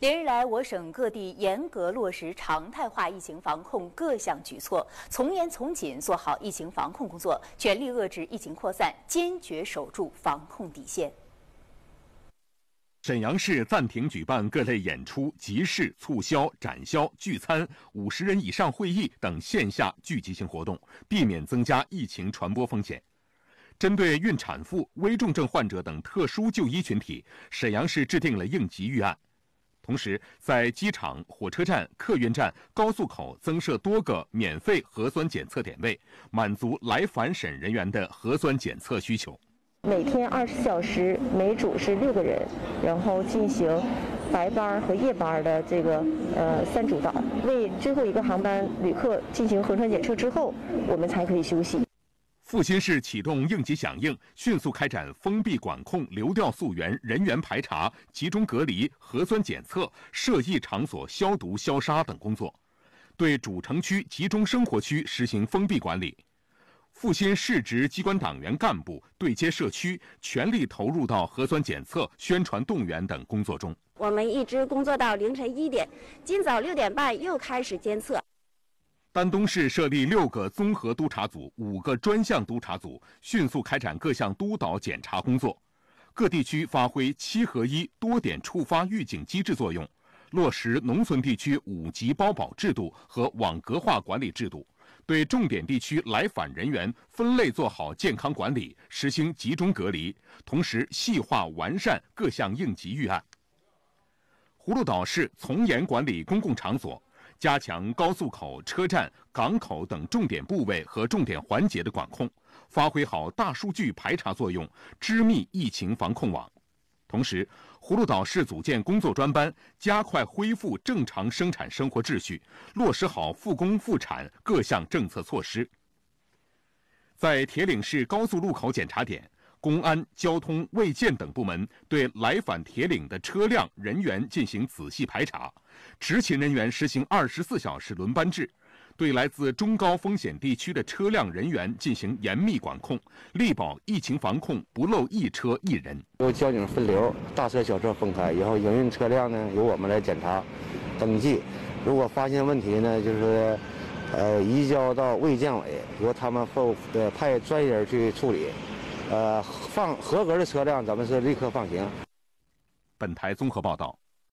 连日来，我省各地严格落实常态化疫情防控各项举措，从严从紧做好疫情防控工作，全力遏制疫情扩散，坚决守住防控底线。沈阳市暂停举办各类演出、集市、促销、展销、聚餐、五十人以上会议等线下聚集性活动，避免增加疫情传播风险。针对孕产妇、危重症患者等特殊就医群体，沈阳市制定了应急预案。同时，在机场、火车站、客运站、高速口增设多个免费核酸检测点位，满足来返沈人员的核酸检测需求。每天二十小时，每组是六个人，然后进行白班和夜班的这个呃三组倒。为最后一个航班旅客进行核酸检测之后，我们才可以休息。阜新市启动应急响应，迅速开展封闭管控、流调溯源、人员排查、集中隔离、核酸检测、涉疫场所消毒消杀等工作，对主城区集中生活区实行封闭管理。阜新市直机关党员干部对接社区，全力投入到核酸检测、宣传动员等工作中。我们一直工作到凌晨一点，今早六点半又开始监测。丹东市设立六个综合督查组、五个专项督查组，迅速开展各项督导检查工作。各地区发挥“七合一”多点触发预警机制作用，落实农村地区五级包保制度和网格化管理制度，对重点地区来返人员分类做好健康管理，实行集中隔离，同时细化完善各项应急预案。葫芦岛市从严管理公共场所。加强高速口、车站、港口等重点部位和重点环节的管控，发挥好大数据排查作用，织密疫情防控网。同时，葫芦岛市组建工作专班，加快恢复正常生产生活秩序，落实好复工复产各项政策措施。在铁岭市高速路口检查点。公安、交通、卫健等部门对来返铁岭的车辆人员进行仔细排查。执勤人员实行二十四小时轮班制，对来自中高风险地区的车辆人员进行严密管控，力保疫情防控不漏一车一人。由交警分流大车小车分开，然后营运车辆呢由我们来检查、登记。如果发现问题呢，就是呃移交到卫健委由他们后呃派专人去处理。呃，放合格的车辆，咱们是立刻放行。本台综合报道。